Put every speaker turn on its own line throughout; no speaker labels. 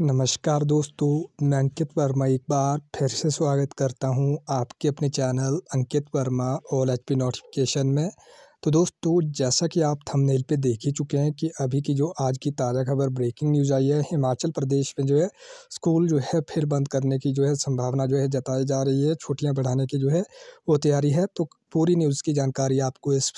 नमस्कार दोस्तों मैं अंकित वर्मा एक बार फिर से स्वागत करता हूं आपके अपने channel Ankit Verma all H P notification में तो दोस्तों जैसा कि आप थंबनेल पे देख ही चुके हैं कि अभी की जो आज की ताज़ा खबर ब्रेकिंग न्यूज़ आई है हिमाचल प्रदेश में जो है स्कूल जो है फिर बंद करने की जो है संभावना जो है जताई जा रही है छुट्टियाँ बढ़ाने की जो है वो तैयारी है तो पूरी न्यूज़ की जानकारी आपको इस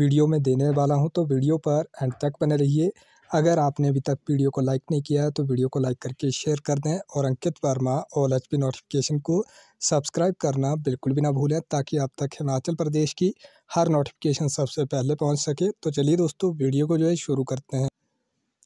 वीडियो में देने वाला हूँ तो वीडियो पर एंड तक बने रहिए अगर आपने अभी तक वीडियो को लाइक नहीं किया है तो वीडियो को लाइक करके शेयर कर दें और Ankit Verma all H P notification को सब्सक्राइब करना बिल्कुल भी ना भूलें ताकि आप तक हिमाचल प्रदेश की हर नोटिफिकेशन सबसे पहले पहुंच सके तो चलिए दोस्तों वीडियो को जो है शुरू करते हैं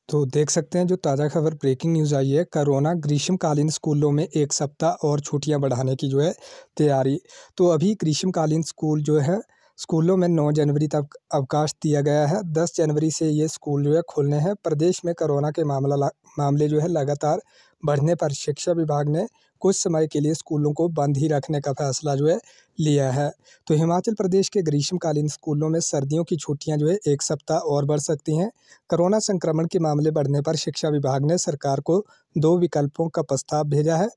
तो देख सकते हैं जो ताज़ा खबर ब्रेकिंग न्यूज़ आई है कोरोना ग्रीष्मकालीन स्कूलों में एक सप्ताह और छुट्टियाँ बढ़ाने की जो है तैयारी तो अभी ग्रीष्मकालीन स्कूल जो है स्कूलों में नौ जनवरी तक अवकाश दिया गया है दस जनवरी से ये स्कूल जो है खोलने हैं प्रदेश में कोरोना के मामला मामले जो है लगातार बढ़ने पर शिक्षा विभाग ने कुछ समय के लिए स्कूलों को बंद ही रखने का फैसला जो है लिया है तो हिमाचल प्रदेश के ग्रीष्मकालीन स्कूलों में सर्दियों की छुट्टियां जो है एक सप्ताह और बढ़ सकती हैं कोरोना संक्रमण के मामले बढ़ने पर शिक्षा विभाग ने सरकार को दो विकल्पों का प्रस्ताव भेजा है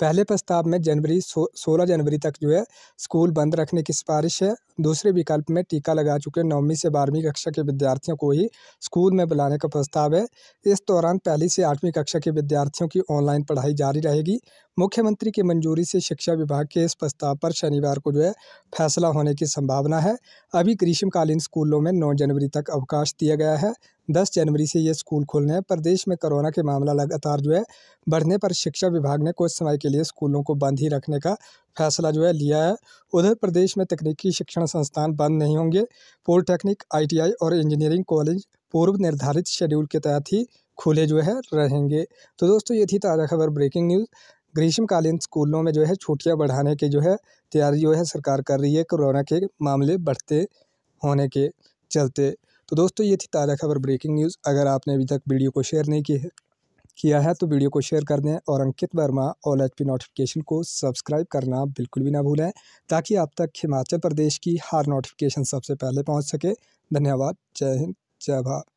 पहले प्रस्ताव में जनवरी सो, सोलह जनवरी तक जो है स्कूल बंद रखने की सिफारिश है दूसरे विकल्प में टीका लगा चुके नौवीं से बारहवीं कक्षा के विद्यार्थियों को ही स्कूल में बुलाने का प्रस्ताव है इस दौरान पहली से आठवीं कक्षा के विद्यार्थियों की ऑनलाइन पढ़ाई जारी रहेगी मुख्यमंत्री की मंजूरी से शिक्षा विभाग के इस प्रस्ताव पर शनिवार को जो है फैसला होने की संभावना है अभी ग्रीष्मकालीन स्कूलों में नौ जनवरी तक अवकाश दिया गया है दस जनवरी से ये स्कूल खुलने हैं प्रदेश में कोरोना के मामला लगातार जो है बढ़ने पर शिक्षा विभाग ने कुछ समय के लिए स्कूलों को बंद ही रखने का फैसला जो है लिया है उधर प्रदेश में तकनीकी शिक्षण संस्थान बंद नहीं होंगे पॉलिटेक्निक आई और इंजीनियरिंग कॉलेज पूर्व निर्धारित शेड्यूल के तहत ही खुले जो है रहेंगे तो दोस्तों ये थी ताज़ा खबर ब्रेकिंग न्यूज़ ग्रीष्मकालीन स्कूलों में जो है छुट्टियाँ बढ़ाने की जो है तैयारी जो है सरकार कर रही है कोरोना के मामले बढ़ते होने के चलते तो दोस्तों ये थी ताज़ा खबर ब्रेकिंग न्यूज़ अगर आपने अभी तक वीडियो को शेयर नहीं की है किया है तो वीडियो को शेयर कर दें और Ankit Verma all H P notification को सब्सक्राइब करना बिल्कुल भी ना भूलें ताकि आप तक हिमाचल प्रदेश की हर नोटिफिकेशन सबसे पहले पहुंच सके धन्यवाद जय हिंद जय भारत